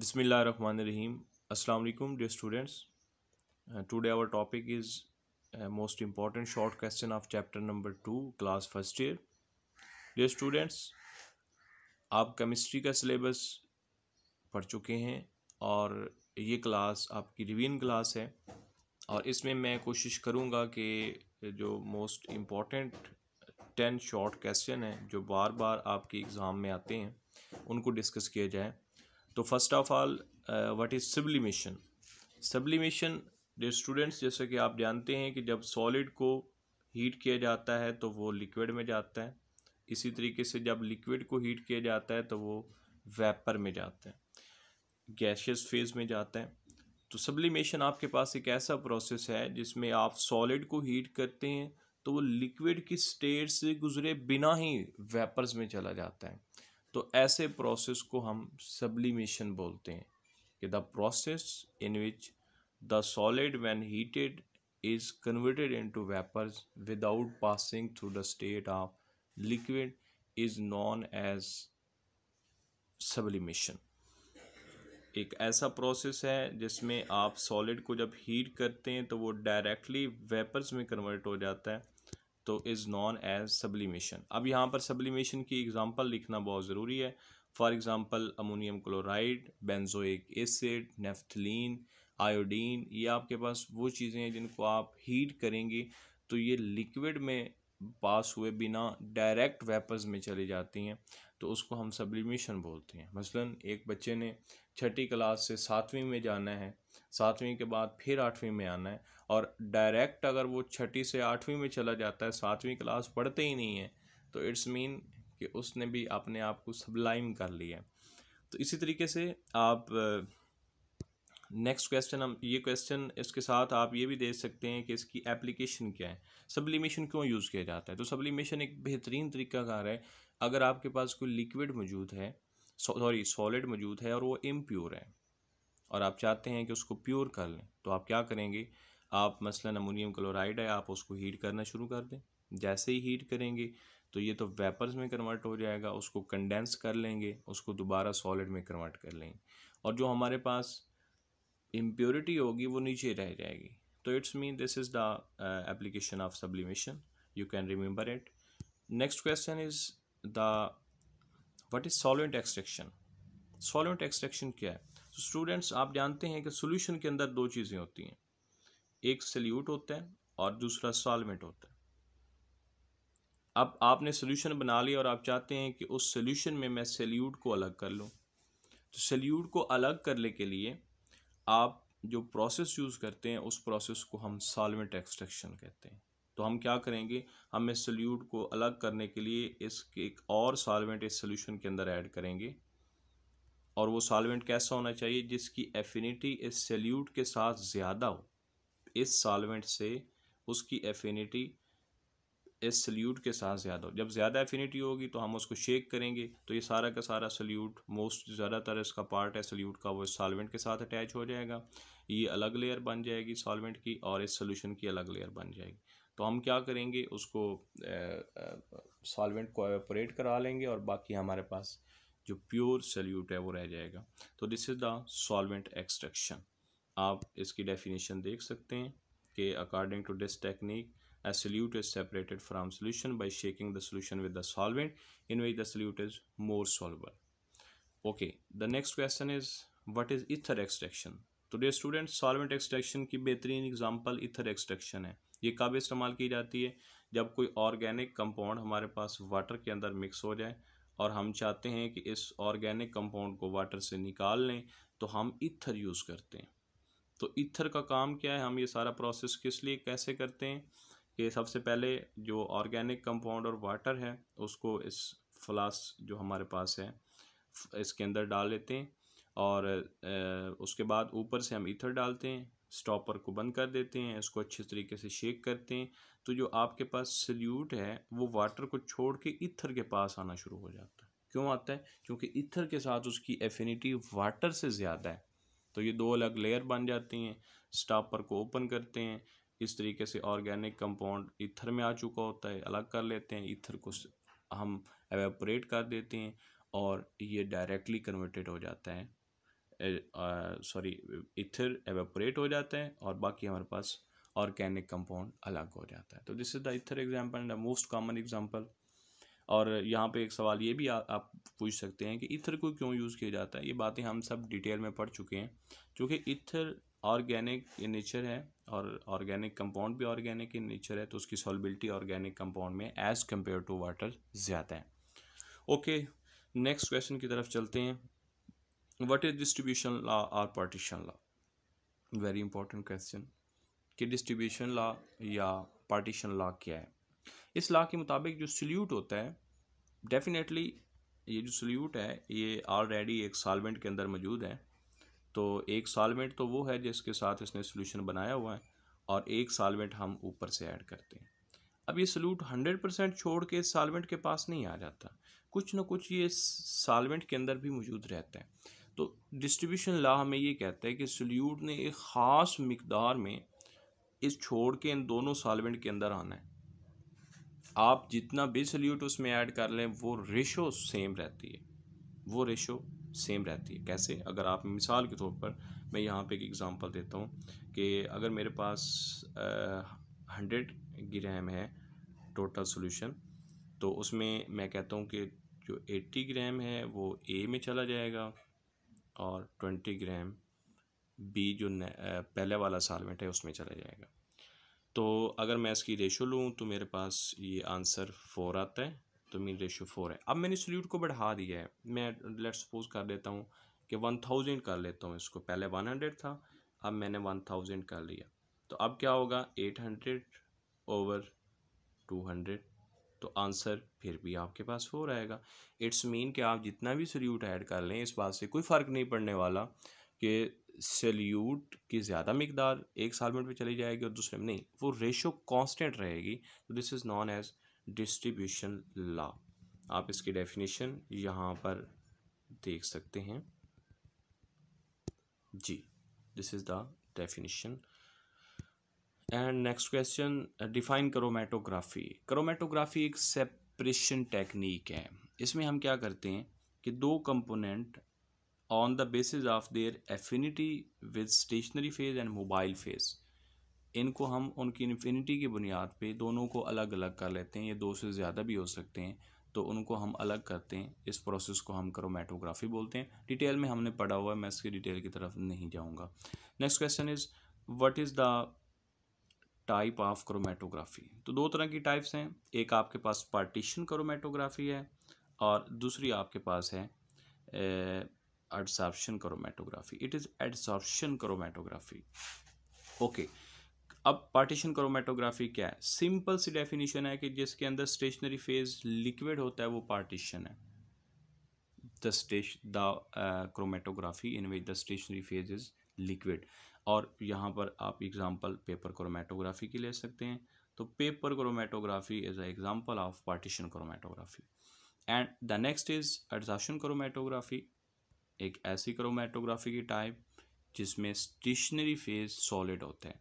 बसमिल्ल रन रहीम अलकुम dear students today our topic is most important short question of chapter number two class first year dear students आप chemistry का syllabus पढ़ चुके हैं और ये क्लास आपकी रिवीन क्लास है और इसमें मैं कोशिश करूँगा कि जो most important ten short question हैं जो बार बार आपके एग्ज़ाम में आते हैं उनको डिस्कस किया जाए तो first of all what is sublimation sublimation dear students जैसे कि आप जानते हैं कि जब सॉलिड को हीट किया जाता है तो वो लिक्विड में जाता है इसी तरीके से जब लिक्विड को हीट किया जाता है तो वो वेपर में जाता है गैशियस फेज में जाता है तो सब्लिमेशन आपके पास एक ऐसा प्रोसेस है जिसमें आप सॉलिड को हीट करते हैं तो वो लिक्विड की स्टेट से गुजरे बिना ही वेपर्स में चला जाता है तो ऐसे प्रोसेस को हम सब्लिमेशन बोलते हैं कि the process in which the solid when heated is converted into vapours without passing through the state of liquid is known as sublimation एक ऐसा प्रोसेस है जिसमें आप सॉलिड को जब हीट करते हैं तो वो डायरेक्टली वेपर्स में कन्वर्ट हो जाता है तो इज़ नॉन एज सब्लिमेशन अब यहाँ पर सब्लिमेशन की एग्ज़ाम्पल लिखना बहुत ज़रूरी है for example ammonium chloride benzoic acid naphthalene iodine ये आपके पास वो चीज़ें हैं जिनको आप हीट करेंगे तो ये लिक्विड में पास हुए बिना डायरेक्ट वेपर्स में चली जाती हैं तो उसको हम सब्लिमेशन बोलते हैं मसलन एक बच्चे ने छठी क्लास से सातवीं में जाना है सातवीं के बाद फिर आठवीं में आना है और डायरेक्ट अगर वो छठी से आठवीं में चला जाता है सातवीं क्लास पढ़ते ही नहीं है तो इट्स मीन कि उसने भी अपने आप को सबलाइम कर लिया तो इसी तरीके से आप नेक्स्ट क्वेश्चन हम ये क्वेश्चन इसके साथ आप ये भी देख सकते हैं कि इसकी एप्लीकेशन क्या है सब्लिमेशन क्यों यूज़ किया जाता है तो सब्लिमेशन एक बेहतरीन तरीका कार है अगर आपके पास कोई लिक्विड मौजूद है सॉरी सॉलिड मौजूद है और वो इम्प्योर है और आप चाहते हैं कि उसको प्योर कर लें तो आप क्या करेंगे आप मसला अमोनियम क्लोराइड है आप उसको हीट करना शुरू कर दें जैसे ही हीट करेंगे तो ये तो वेपर्स में कन्वर्ट हो जाएगा उसको कंडेंस कर लेंगे उसको दोबारा सॉलिड में कन्वर्ट कर लेंगे और जो हमारे पास इम्प्योरिटी होगी वो नीचे रह जाएगी तो it's mean this is the application of sublimation you can remember it next question is the what is solvent extraction solvent extraction क्या है स्टूडेंट्स so, आप जानते हैं कि सोल्यूशन के अंदर दो चीज़ें होती हैं एक सल्यूट होता है और दूसरा सॉलमेंट होता है अब आपने सोल्यूशन बना लिया और आप चाहते हैं कि उस सोल्यूशन में मैं सल्यूट को अलग कर लूँ तो सल्यूट को अलग करने के लिए आप जो प्रोसेस यूज़ करते हैं उस प्रोसेस को हम सॉलमेंट एक्सट्रैक्शन कहते हैं तो हम क्या करेंगे हमें सल्यूट को अलग करने के लिए इस एक और सॉलमेंट इस सोल्यूशन के अंदर ऐड करेंगे और वो सॉलमेंट कैसा होना चाहिए जिसकी एफिनिटी इस सल्यूट के साथ ज़्यादा हो इस सॉल्वेंट से उसकी एफिनिटी इस सल्यूट के साथ ज़्यादा हो जब ज़्यादा एफिनिटी होगी तो हम उसको शेक करेंगे तो ये सारा का सारा सल्यूट मोस्ट ज़्यादातर इसका पार्ट है सल्यूट का वो इस सॉल्वेंट के साथ अटैच हो जाएगा ये अलग लेयर बन जाएगी सॉल्वेंट की और इस सोल्यूशन की अलग लेयर बन जाएगी तो हम क्या करेंगे उसको सॉल्वेंट को एवेपरेट करा लेंगे और बाकी हमारे पास जो प्योर सल्यूट है वो रह जाएगा तो this is the solvent extraction आप इसकी डेफिनेशन देख सकते हैं कि according to this technique a solute is separated from solution by shaking the solution with the solvent in which the solute is more solver okay the next question is what is ether extraction तो dear student solvent extraction की बेहतरीन example ether extraction है ये कब इस्तेमाल की जाती है जब कोई ऑर्गेनिक कंपाउंड हमारे पास वाटर के अंदर मिक्स हो जाए और हम चाहते हैं कि इस ऑर्गेनिक कंपाउंड को वाटर से निकाल लें तो हम इथर यूज़ करते हैं तो ईथर का काम क्या है हम ये सारा प्रोसेस किस लिए कैसे करते हैं कि सबसे पहले जो ऑर्गेनिक कंपाउंड और वाटर है उसको इस फ्लास्क जो हमारे पास है इसके अंदर डाल लेते हैं और उसके बाद ऊपर से हम ईथर डालते हैं स्टॉपर को बंद कर देते हैं इसको अच्छे तरीके से शेक करते हैं तो जो आपके पास सल्यूट है वो वाटर को छोड़ के ईथर के पास आना शुरू हो जाता है क्यों आता है क्योंकि ईथर के साथ उसकी एफिनिटी वाटर से ज़्यादा है तो ये दो अलग लेयर बन जाती हैं स्टापर को ओपन करते हैं इस तरीके से ऑर्गेनिक कंपाउंड इथर में आ चुका होता है अलग कर लेते हैं इथर को हम एवेपोरेट कर देते हैं और ये डायरेक्टली कन्वर्टेड हो जाता है सॉरी इथर एवेपोरेट हो जाता है और बाकी हमारे पास ऑर्गेनिक कंपाउंड अलग हो जाता है तो this is the ether example and the most common example और यहाँ पे एक सवाल ये भी आ, आप पूछ सकते हैं कि इथर को क्यों यूज़ किया जाता है ये बातें हम सब डिटेल में पढ़ चुके हैं क्योंकि इथर ऑर्गेनिक इन नेचर है और ऑर्गेनिक कंपाउंड भी ऑर्गेनिक इन नेचर है तो उसकी सॉलिबिलिटी ऑर्गेनिक कंपाउंड में एज़ कम्पेयर टू वाटर ज़्यादा है ओके नेक्स्ट क्वेश्चन की तरफ चलते हैं वट इज़ डिस्ट्रीब्यूशन लॉ और partition law very important question कि डिस्ट्रीब्यूशन लॉ या पार्टीशन लॉ क्या है इस लॉ के मुताबिक जो सल्यूट होता है डेफिनेटली ये जो सल्यूट है ये ऑलरेडी एक सॉल्वेंट के अंदर मौजूद है तो एक सॉल्वेंट तो वो है जिसके साथ इसने सोल्यूशन बनाया हुआ है और एक सॉल्वेंट हम ऊपर से ऐड करते हैं अब ये सल्यूट हंड्रेड परसेंट छोड़ के सॉल्वेंट के पास नहीं आ जाता कुछ ना कुछ ये सॉल्वेंट के अंदर भी मौजूद रहता है तो डिस्ट्रीब्यूशन लॉ हमें ये कहता है कि सल्यूट ने एक ख़ास मकदार में इस छोड़ के इन दोनों सॉल्वेंट के अंदर आना है आप जितना भी सल्यूट उसमें ऐड कर लें वो रेशो सेम रहती है वो रेशो सेम रहती है कैसे अगर आप मिसाल के तौर पर मैं यहाँ पे एक एग्ज़ाम्पल देता हूँ कि अगर मेरे पास हंड्रेड ग्राम है टोटल सोल्यूशन तो उसमें मैं कहता हूँ कि जो एट्टी ग्राम है वो ए में चला जाएगा और ट्वेंटी ग्राम बी जो पहले वाला सालमेंट है उसमें चला जाएगा तो अगर मैं इसकी रेशो लूँ तो मेरे पास ये आंसर फोर आता है तो मीन रेशो फोर है अब मैंने सल्यूट को बढ़ा दिया है मैं लेट सपोज कर लेता हूँ कि वन थाउजेंड कर लेता हूँ इसको पहले वन हंड्रेड था अब मैंने वन थाउजेंड कर लिया तो अब क्या होगा eight hundred over two hundred तो आंसर फिर भी आपके पास फोर आएगा इट्स मीन कि आप जितना भी सल्यूट ऐड कर लें इस बात से कोई फ़र्क नहीं पड़ने वाला कि सेल्यूट की ज़्यादा मकदार एक सालमेंट में चली जाएगी और दूसरे में नहीं वो रेशो कांस्टेंट रहेगी तो this is known as distribution law आप इसकी डेफिनेशन यहाँ पर देख सकते हैं जी this is the definition and next question define chromatography chromatography एक सेपरेशन टेक्निक है इसमें हम क्या करते हैं कि दो component on the basis of their affinity with stationary phase and mobile phase इनको हम उनकी इन्फिनिटी की बुनियाद पे दोनों को अलग अलग कर लेते हैं ये दो से ज़्यादा भी हो सकते हैं तो उनको हम अलग करते हैं इस प्रोसेस को हम क्रोमेटोग्राफी बोलते हैं डिटेल में हमने पढ़ा हुआ है मैं इसकी डिटेल की तरफ नहीं जाऊँगा next question is what is the type of chromatography तो दो तरह की टाइप्स हैं एक आपके पास पार्टीशन क्रोमेटोग्राफी है और दूसरी आपके पास है adsorption chromatography it is adsorption chromatography okay अब पार्टीशन क्रोमेटोग्राफी क्या है सिंपल सी डेफिनेशन है कि जिसके अंदर स्टेशनरी फेज लिक्विड होता है वो पार्टीशन है the stationary the chromatography in which the stationary phase is liquid और यहाँ पर आप एग्जांपल पेपर क्रोमेटोग्राफी की ले सकते हैं तो paper chromatography is a example of partition chromatography and the next is adsorption chromatography एक ऐसी क्रोमेटोग्राफी की टाइप जिसमें स्टेशनरी फेज सॉलिड होते हैं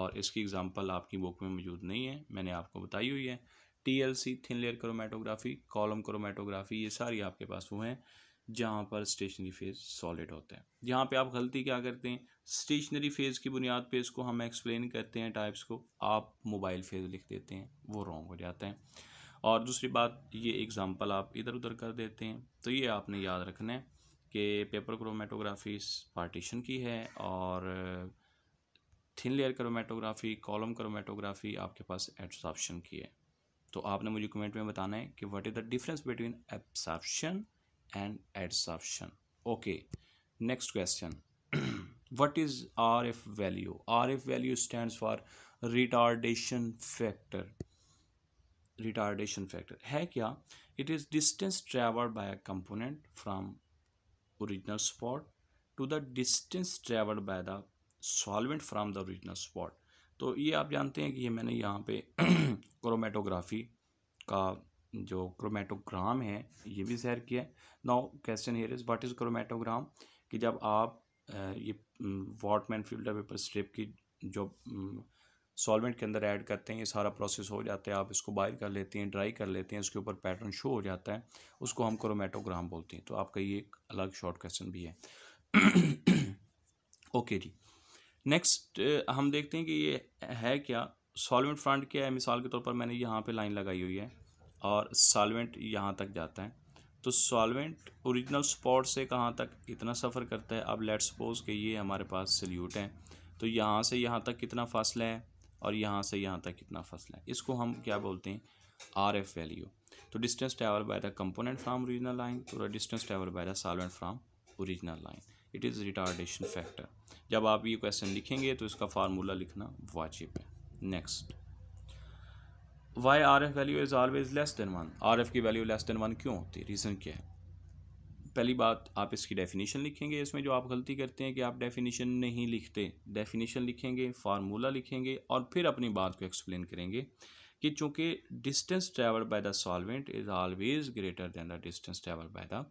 और इसकी एग्जांपल आपकी बुक में मौजूद नहीं है मैंने आपको बताई हुई है TLC thin layer chromatography column chromatography ये सारी आपके पास वो हैं जहाँ पर स्टेशनरी फेज सॉलिड होता है यहाँ पे आप गलती क्या करते हैं स्टेशनरी फेज़ की बुनियाद पे इसको हम एक्सप्लेन करते हैं टाइप्स को आप मोबाइल फेज़ लिख देते हैं वो रॉन्ग हो जाता है और दूसरी बात ये एग्ज़ाम्पल आप इधर उधर कर देते हैं तो ये आपने याद रखना है के पेपर क्रोमेटोग्राफी पार्टीशन की है और thin layer chromatography column chromatography आपके पास एब्सॉर्प्शन की है तो आपने मुझे कमेंट में बताना है कि what is the difference between absorption and adsorption okay next question is R F value R F value stand for retardation factor retardation factor है क्या it is distance travel by a component from original spot to the distance traveled by the solvent from the original spot तो ये आप जानते हैं कि ये मैंने यहाँ पे क्रोमेटोग्राफी का जो क्रोमेटोग्राम है ये भी सैर किया है now question here is what is chromatogram कि जब आप ये वाटमैन फील्ड पेपर स्ट्रिप की जो सॉल्वेंट के अंदर ऐड करते हैं ये सारा प्रोसेस हो जाता है आप इसको बाहर कर लेते हैं ड्राई कर लेते हैं उसके ऊपर पैटर्न शो हो जाता है उसको हम क्रोमेटोग्राम बोलते हैं तो आपका ये एक अलग शॉर्ट क्वेश्चन भी है ओके जी नेक्स्ट हम देखते हैं कि ये है क्या सॉल्वेंट फ्रंट क्या है मिसाल के तौर पर मैंने यहाँ पर लाइन लगाई हुई है और सॉल्वेंट यहाँ तक जाता है तो सॉल्वेंट ओरिजिनल स्पॉट से कहाँ तक इतना सफ़र करता है अब लेट सपोज कि ये हमारे पास सल्यूट है तो यहाँ से यहाँ तक कितना फासला है और यहाँ से यहाँ तक कितना फसला है इसको हम क्या बोलते हैं आर एफ वैल्यू तो distance travel by the component from original line तो distance travel by the solvent from original line it is retardation factor जब आप ये क्वेश्चन लिखेंगे तो इसका फार्मूला लिखना वाजिब है next why R F value is always less than one R F की वैल्यू लेस देन वन क्यों होती है रीज़न क्या है पहली बात आप इसकी डेफिनेशन लिखेंगे इसमें जो आप गलती करते हैं कि आप डेफिनेशन नहीं लिखते डेफिनेशन लिखेंगे फार्मूला लिखेंगे और फिर अपनी बात को एक्सप्लेन करेंगे कि चूँकि distance travel by the solvent is always greater than the distance travel by the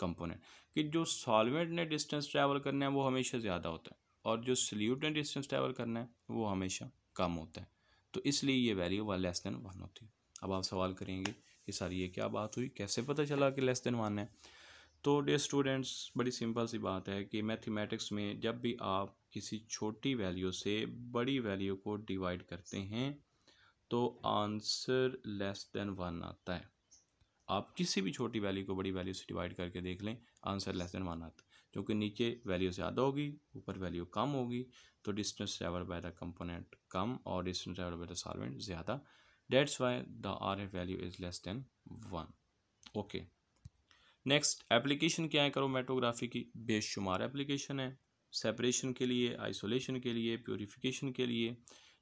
component कि जो सॉल्वेंट ने डिस्टेंस ट्रैवल करना है वो हमेशा ज़्यादा होता है और जो सल्यूट ने डिस्टेंस ट्रैवल करना है वो हमेशा कम होता है तो इसलिए ये value one less than one होती है अब आप सवाल करेंगे कि सर ये क्या बात हुई कैसे पता चला कि लेस देन वन है तो डे स्टूडेंट्स बड़ी सिंपल सी बात है कि मैथमेटिक्स में जब भी आप किसी छोटी वैल्यू से बड़ी वैल्यू को डिवाइड करते हैं तो आंसर लेस देन वन आता है आप किसी भी छोटी वैल्यू को बड़ी वैल्यू से डिवाइड करके देख लें आंसर लेस देन वन आता है क्योंकि नीचे वैल्यू ज़्यादा होगी ऊपर वैल्यू कम होगी तो distance travel by the component कम और distance travel by the solvent ज़्यादा that's why the R F value is less than one okay next application क्या है करोमेटोग्राफी की बेशुमार एप्लीकेशन है सेपरेशन के लिए आइसोलेशन के लिए प्योरीफिकेशन के लिए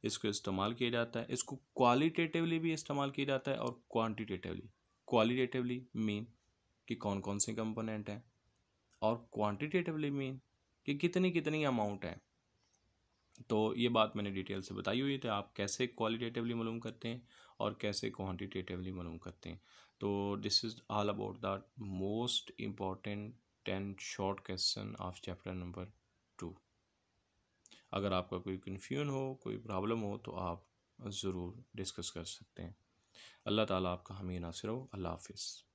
इसको इस्तेमाल किया जाता है इसको क्वालिटेटिवली भी इस्तेमाल किया जाता है और क्वान्टिटेटिवली क्वालिटेटिवली मीन कि कौन कौन से कंपोनेंट हैं और क्वांटिटेटिवली मीन कि कितनी कितनी अमाउंट हैं तो ये बात मैंने डिटेल से बताई हुई थी तो आप कैसे क्वालिटेटिवली मालूम करते हैं और कैसे क्वान्टिटेटिवली मालूम करते हैं तो this is all about that most important ten short question of chapter number two अगर आपका कोई कन्फ्यूजन हो कोई प्रॉब्लम हो तो आप ज़रूर डिस्कस कर सकते हैं अल्लाह ताला आपका हमी नासिर हो अल्लाह हाफिज़